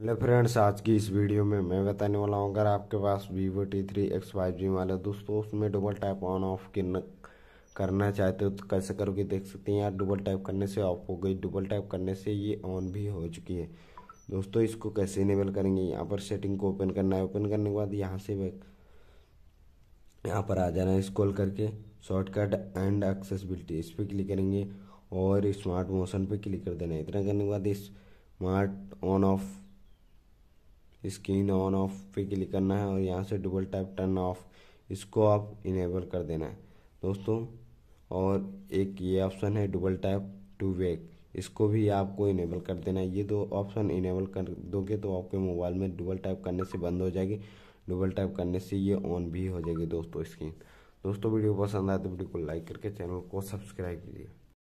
hello friends आज की इस वीडियो में मैं बताने वाला हूँ अगर आपके पास Vivo T three X five G वाला दोस्तों उसमें डबल टैप ऑन ऑफ करना चाहते हो तो कैसे करोगे देख सकते हैं यार डबल टैप करने से ऑफ हो गई डबल टैप करने से ये ऑन भी हो चुकी है दोस्तों इसको कैसे इनेबल करेंगे यहाँ पर सेटिंग को ओपन करना है ओपन करने के बाद यहाँ से यहाँ पर आ जाना है स्कॉल करके शॉर्टकट एंड एक्सेसबिलिटी इस पर क्लिक करेंगे और स्मार्ट मोशन पर क्लिक कर देना है इतना करने के बाद smart on off screen on off पे क्लिक करना है और यहाँ से डबल टैप टर्न ऑफ इसको आप इनेबल कर देना है दोस्तों और एक ये ऑप्शन है डबल टैप टू बैक इसको भी आपको इनेबल कर देना है ये दो ऑप्शन इनेबल कर दोगे तो आपके मोबाइल में डबल टैप करने से बंद हो जाएगी डबल टैप करने से ये ऑन भी हो जाएगी दोस्तों स्क्रीन दोस्तों वीडियो पसंद आए तो वीडियो को लाइक करके चैनल को सब्सक्राइब कीजिए